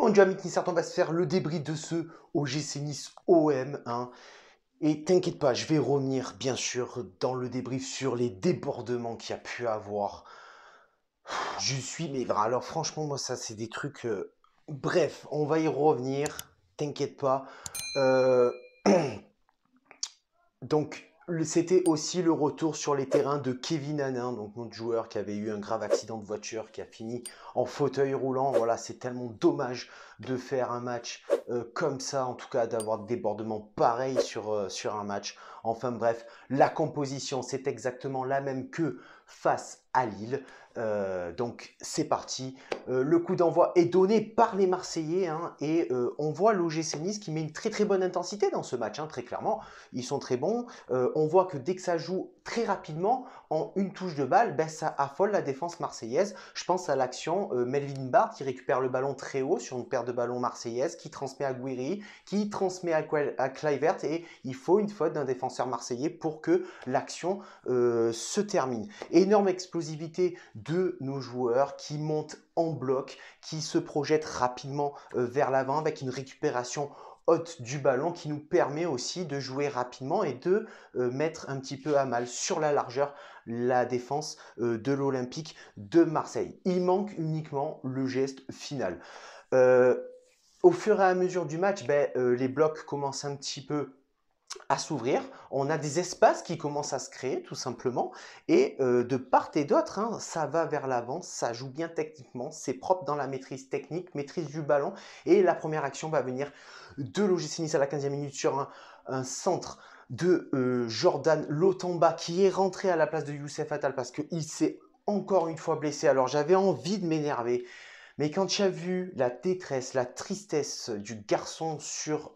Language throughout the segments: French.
mon Jam on va se faire le débrief de ce OGC Nice OM. 1 Et t'inquiète pas, je vais revenir bien sûr dans le débrief sur les débordements qu'il y a pu avoir. Je suis, mais alors franchement, moi ça c'est des trucs... Euh, bref, on va y revenir, t'inquiète pas. Euh, donc, c'était aussi le retour sur les terrains de Kevin Hanin, donc notre joueur qui avait eu un grave accident de voiture, qui a fini en fauteuil roulant. Voilà, c'est tellement dommage de faire un match euh, comme ça, en tout cas d'avoir des débordements pareils sur, euh, sur un match. Enfin bref, la composition, c'est exactement la même que face à Lille. Euh, donc c'est parti. Euh, le coup d'envoi est donné par les Marseillais hein, et euh, on voit l'OGC Nice qui met une très très bonne intensité dans ce match, hein, très clairement. Ils sont très bons. on voit que dès que ça joue très rapidement, en une touche de balle, ben, ça affole la défense marseillaise. Je pense à l'action Melvin Barthes qui récupère le ballon très haut sur une paire de ballons marseillaise, qui transmet à Guiri, qui transmet à, à et il faut une faute d'un défenseur marseillais pour que l'action se termine. Énorme explosion de nos joueurs qui montent en bloc, qui se projettent rapidement euh, vers l'avant avec une récupération haute du ballon qui nous permet aussi de jouer rapidement et de euh, mettre un petit peu à mal sur la largeur la défense euh, de l'Olympique de Marseille. Il manque uniquement le geste final. au fur et à mesure du match, ben, les blocs commencent un petit peu à s'ouvrir, on a des espaces qui commencent à se créer tout simplement, et euh, de part et d'autre, hein, ça va vers l'avant, ça joue bien techniquement, c'est propre dans la maîtrise technique, maîtrise du ballon, et la première action va venir de l'OGC à la 15e minute sur un, centre de euh, Jordan Lotomba, qui est rentré à la place de Youssef Attal parce qu'il s'est encore une fois blessé. Alors j'avais envie de m'énerver, mais quand tu as vu la détresse, la tristesse du garçon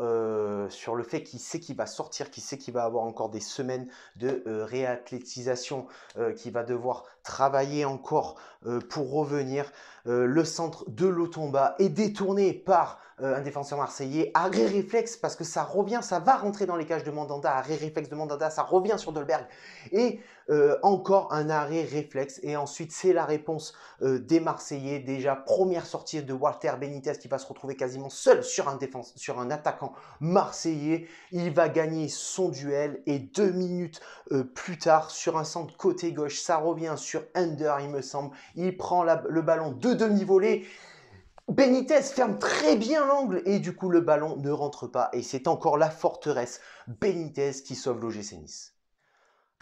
euh, sur, le fait qu'il sait qu'il va sortir, qu'il sait qu'il va avoir encore des semaines de euh, réathlétisation, euh, qu'il va devoir travailler encore pour revenir, euh, le centre de Lotomba est détourné par euh, un défenseur marseillais à réflexe parce que ça revient, ça va rentrer dans les cages de Mandanda, arrêt réflexe de Mandanda, ça revient sur Dolberg et euh, encore un arrêt réflexe et ensuite c'est la réponse des Marseillais déjà première sortie de Walter Benitez qui va se retrouver quasiment seul sur un défense, sur un attaquant marseillais, il va gagner son duel et deux minutes plus tard sur un centre côté gauche, ça revient sur Ender il me semble, il prend le ballon de demi volé Benitez ferme très bien l'angle et du coup le ballon ne rentre pas et c'est encore la forteresse Benitez qui sauve l'OGC Nice.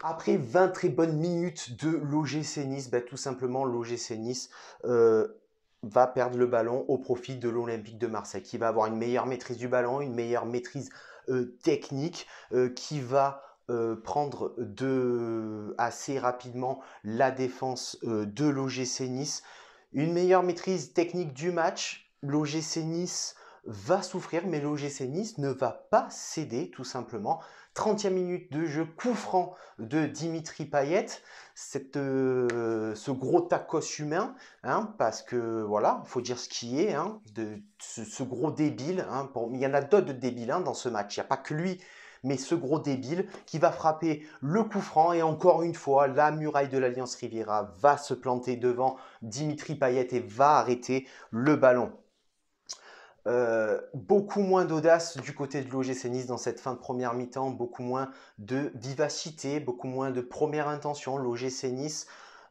Après 20 très bonnes minutes de l'OGC Nice, ben, tout simplement l'OGC Nice euh, va perdre le ballon au profit de l'Olympique de Marseille qui va avoir une meilleure maîtrise du ballon, une meilleure maîtrise euh, technique euh, qui va prendre assez rapidement la défense de l'OGC Nice une meilleure maîtrise technique du match, l'OGC Nice va souffrir, mais l'OGC Nice ne va pas céder tout simplement. 30e minute de jeu, coup franc de Dimitri Payet, euh, ce gros tacos humain, hein, parce que voilà, faut dire ce qui est, hein, de, ce, gros débile. Hein, il y en a d'autres débiles dans ce match, il n'y a pas que lui mais ce gros débile qui va frapper le coup franc. Et encore une fois, la muraille de l'Alliance Riviera va se planter devant Dimitri Payet et va arrêter le ballon. Euh, beaucoup moins d'audace du côté de l'OGC Nice dans cette fin de première mi-temps, beaucoup moins de vivacité, beaucoup moins de première intention. L'OGC Nice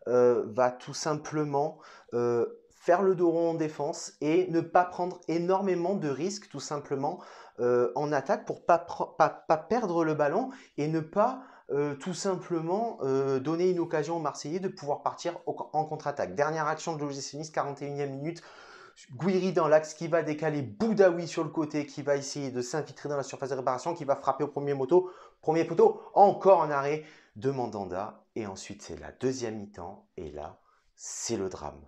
euh, va tout simplement euh, faire le dos rond en défense et ne pas prendre énormément de risques tout simplement euh, en attaque pour pas, pas, perdre le ballon et ne pas euh, tout simplement euh, donner une occasion aux Marseillais de pouvoir partir en contre-attaque. Dernière action de l'OGC 41e minute. Guiri dans l'axe qui va décaler Boudaoui sur le côté, qui va essayer de s'infiltrer dans la surface de réparation, qui va frapper au premier, moto, premier poteau, encore en arrêt de Mandanda. Et ensuite, c'est la deuxième mi-temps. Et là, c'est le drame.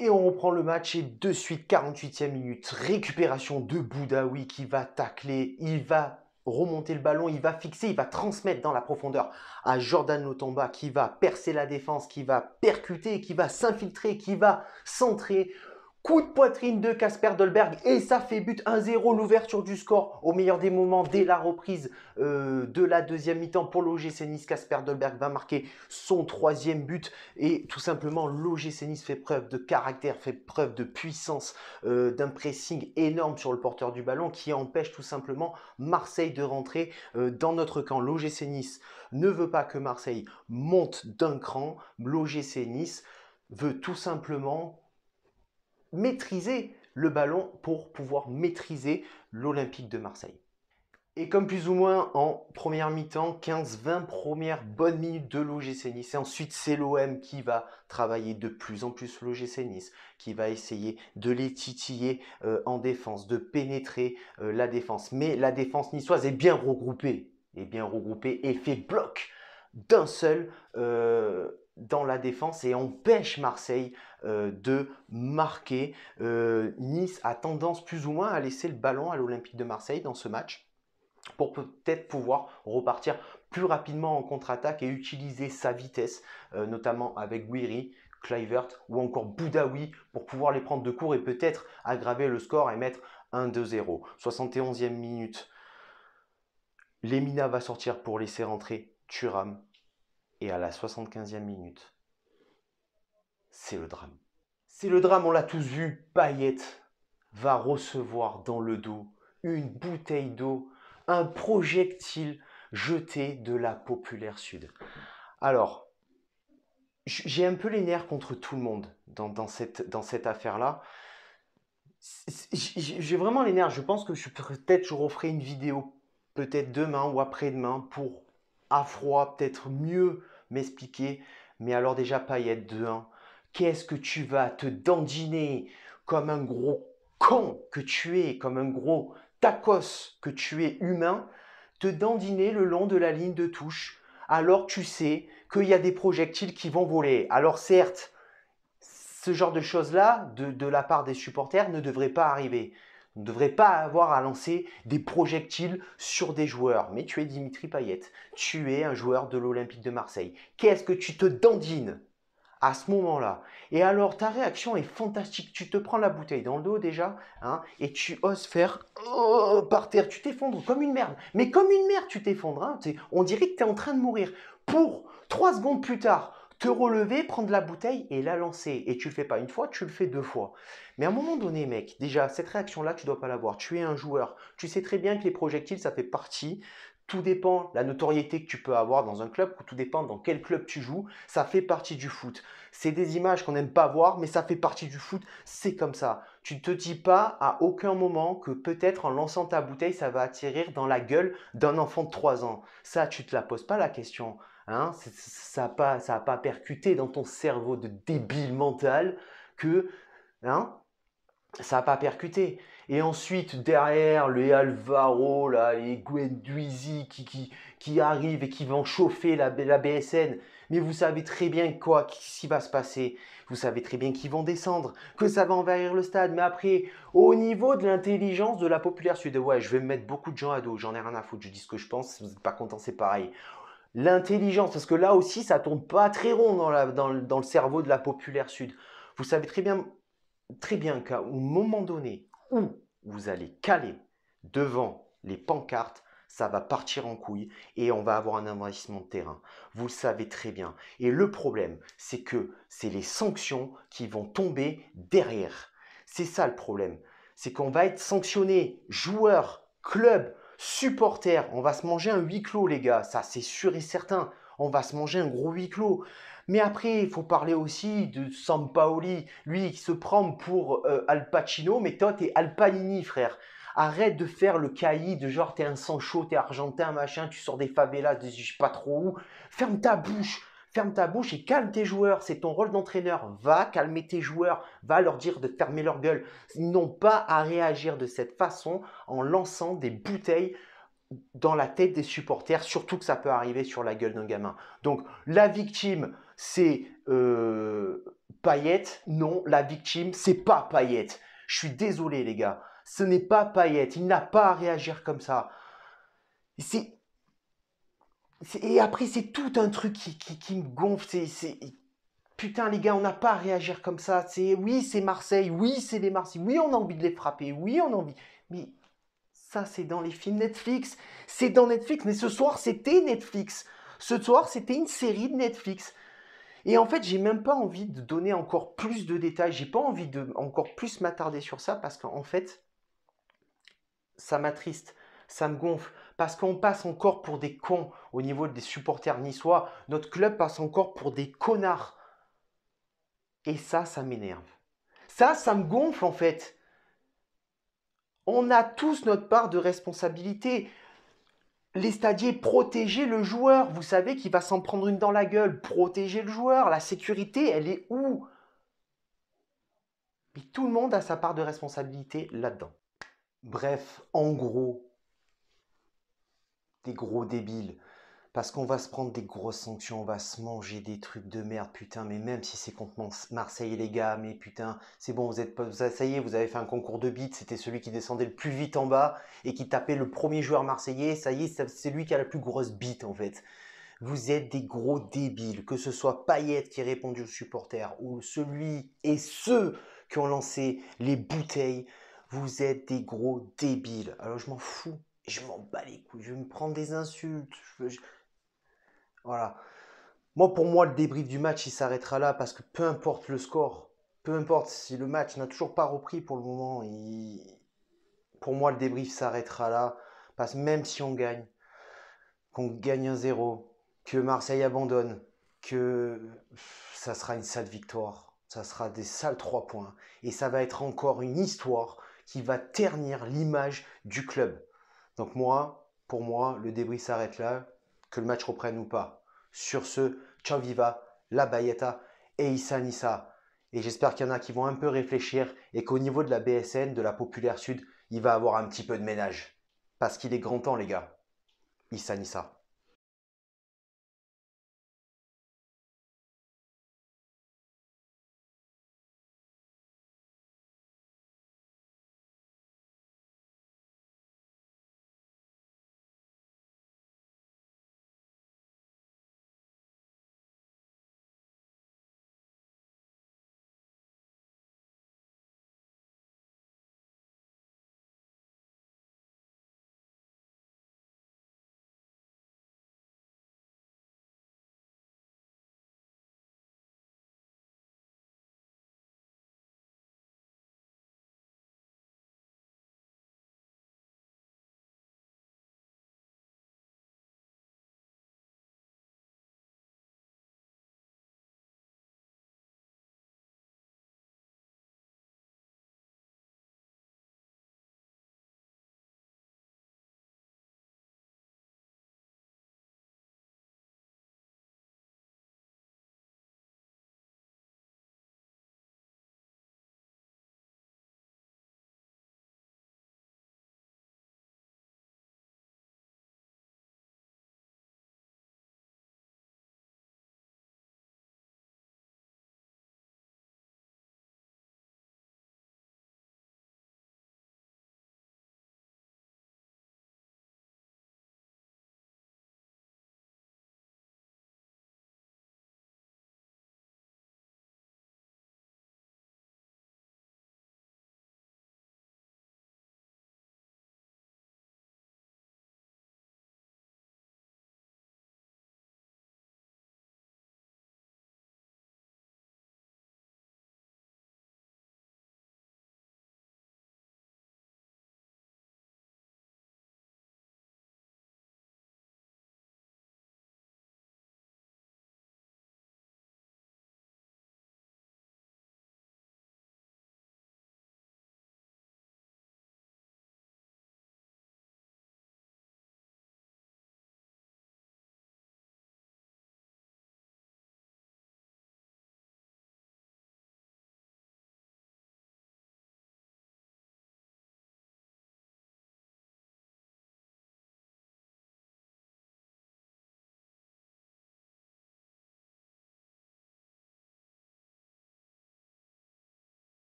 Et on reprend le match et de suite, 48e minute, récupération de Boudaoui qui va tacler, il va remonter le ballon, il va fixer, il va transmettre dans la profondeur à Jordan Lotomba qui va percer la défense, qui va percuter, qui va s'infiltrer, qui va centrer Coup de poitrine de Casper Dolberg et ça fait but 1-0, l'ouverture du score au meilleur des moments dès la reprise euh, de la deuxième mi-temps pour l'OGC Nice. Casper Dolberg va marquer son troisième but et tout simplement l'OGC Nice fait preuve de caractère, fait preuve de puissance, euh, d'un pressing énorme sur le porteur du ballon qui empêche tout simplement Marseille de rentrer euh, dans notre camp. L'OGC Nice ne veut pas que Marseille monte d'un cran, l'OGC Nice veut tout simplement maîtriser le ballon pour pouvoir maîtriser l'Olympique de Marseille. Et comme plus ou moins en première mi-temps, 15-20 premières bonnes minutes de l'OGC Nice. Et ensuite, c'est l'OM qui va travailler de plus en plus l'OGC Nice, qui va essayer de les titiller euh, en défense, de pénétrer euh, la défense. Mais la défense niçoise est bien regroupée, est bien regroupée et fait bloc d'un seul euh, dans la défense et empêche Marseille euh, de marquer. Euh, nice a tendance plus ou moins à laisser le ballon à l'Olympique de Marseille dans ce match pour peut-être pouvoir repartir plus rapidement en contre-attaque et utiliser sa vitesse, euh, notamment avec Guiri, Clivert ou encore Boudaoui pour pouvoir les prendre de court et peut-être aggraver le score et mettre 1-2-0. 71e minute, Lemina va sortir pour laisser rentrer Turam et à la 75e minute, c'est le drame. C'est le drame, on l'a tous vu. Payet va recevoir dans le dos une bouteille d'eau, un projectile jeté de la populaire sud. Alors, j'ai un peu les nerfs contre tout le monde dans, cette, dans cette affaire-là. J'ai vraiment les nerfs. Je pense que peut-être je referai une vidéo, peut-être demain ou après-demain, pour à froid, peut-être mieux m'expliquer. Mais alors déjà, paillette 2-1, qu'est-ce que tu vas te dandiner comme un gros con que tu es, comme un gros tacos que tu es humain, te dandiner le long de la ligne de touche alors tu sais qu'il y a des projectiles qui vont voler. Alors certes, ce genre de choses-là, de, de la part des supporters, ne devrait pas arriver ne devrait pas avoir à lancer des projectiles sur des joueurs. Mais tu es Dimitri Payet, tu es un joueur de l'Olympique de Marseille. Qu'est-ce que tu te dandines à ce moment-là. Et alors, ta réaction est fantastique. Tu te prends la bouteille dans le dos déjà, hein, et tu oses faire oh, par terre. Tu t'effondres comme une merde. Mais comme une merde, tu t'effondres. Hein. On dirait que tu es en train de mourir. Pour trois secondes plus tard, te relever, prendre la bouteille et la lancer. Et tu le fais pas une fois, tu le fais deux fois. Mais à un moment donné, mec, déjà, cette réaction-là, tu ne dois pas l'avoir. Tu es un joueur. Tu sais très bien que les projectiles, ça fait partie. Tout dépend la notoriété que tu peux avoir dans un club, ou tout dépend dans quel club tu joues. Ça fait partie du foot. C'est des images qu'on n'aime pas voir, mais ça fait partie du foot. C'est comme ça. Tu ne te dis pas à aucun moment que peut-être en lançant ta bouteille, ça va attirer dans la gueule d'un enfant de 3 ans. Ça, tu te la poses pas la question. Hein, ça n'a pas, percuté dans ton cerveau de débile mental que hein, ça n'a pas percuté. Et ensuite, derrière, les Alvaro, là, les Gwenduizy qui, qui, arrivent et qui vont chauffer la, BSN. Mais vous savez très bien quoi, qui va se passer. Vous savez très bien qu'ils vont descendre, que ça va envahir le stade. Mais après, au niveau de l'intelligence de la populaire sud ouais, je vais me mettre beaucoup de gens à dos, j'en ai rien à foutre, je dis ce que je pense, si vous n'êtes pas content, c'est pareil l'intelligence, parce que là aussi, ça tourne pas très rond dans, le, cerveau de la populaire sud. Vous savez très bien, très bien qu'à un moment donné où vous allez caler devant les pancartes, ça va partir en couille et on va avoir un investissement de terrain. Vous le savez très bien. Et le problème, c'est que c'est les sanctions qui vont tomber derrière. C'est ça le problème. C'est qu'on va être sanctionné, joueur, club, supporter, on va se manger un huis clos, les gars, ça c'est sûr et certain. On va se manger un gros huis clos. Mais après, il faut parler aussi de Sampaoli, lui qui se prend pour euh, Al Pacino, mais toi t'es Al Panini, frère. Arrête de faire le caillis de genre t'es un sang chaud, t'es argentin, machin, tu sors des favelas, je sais pas trop où. Ferme ta bouche, ferme ta bouche et calme tes joueurs. C'est ton rôle d'entraîneur. Va calmer tes joueurs, va leur dire de fermer leur gueule. Ils n'ont pas à réagir de cette façon en lançant des bouteilles dans la tête des supporters, surtout que ça peut arriver sur la gueule d'un gamin. Donc la victime, c'est paillette. Euh, Payette. Non, la victime, c'est pas Payette. Je suis désolé les gars, ce n'est pas Payette. Il n'a pas à réagir comme ça. C'est et après, c'est tout un truc qui, me gonfle. C'est, Putain, les gars, on n'a pas à réagir comme ça. oui, c'est Marseille, oui, c'est les Marseillais, oui, on a envie de les frapper, oui, on a envie. Mais ça, c'est dans les films Netflix. C'est dans Netflix. Mais ce soir, c'était Netflix. Ce soir, c'était une série de Netflix. Et en fait, j'ai même pas envie de donner encore plus de détails. J'ai pas envie de encore plus m'attarder sur ça parce qu'en fait, ça m'attriste, ça me gonfle. Parce qu'on passe encore pour des cons au niveau des supporters niçois. Notre club passe encore pour des connards. Et ça, ça m'énerve. Ça, ça me gonfle en fait. On a tous notre part de responsabilité. Les stadiers, protéger le joueur. Vous savez qu'il va s'en prendre une dans la gueule. Protéger le joueur. La sécurité, elle est où Mais tout le monde a sa part de responsabilité là-dedans. Bref, en gros, des gros débiles. Parce qu'on va se prendre des grosses sanctions, on va se manger des trucs de merde, putain, mais même si c'est contre Marseille, les gars, mais putain, c'est bon, vous êtes pas, ça y est, vous avez fait un concours de bites, c'était celui qui descendait le plus vite en bas et qui tapait le premier joueur marseillais, ça y est, c'est lui qui a la plus grosse bite en fait. Vous êtes des gros débiles, que ce soit Payette qui répond répondu aux supporters ou celui et ceux qui ont lancé les bouteilles, vous êtes des gros débiles. Alors je m'en fous, je m'en bats les couilles, je vais me prendre des insultes, voilà. Moi, pour moi, le débrief du match, il s'arrêtera là parce que peu importe le score, peu importe si le match n'a toujours pas repris pour le moment, pour moi, le débrief s'arrêtera là parce que même si on gagne, qu'on gagne un zéro, que Marseille abandonne, que ça sera une sale victoire, ça sera des sales trois points et ça va être encore une histoire qui va ternir l'image du club. Donc moi, pour moi, le débrief s'arrête là, que le match reprenne ou pas. Sur ce, ciao viva, la bayetta et Issa Nissa. Et j'espère qu'il y en a qui vont un peu réfléchir et qu'au niveau de la BSN, de la Populaire Sud, il va avoir un petit peu de ménage. Parce qu'il est grand temps, les gars. Issa Nissa.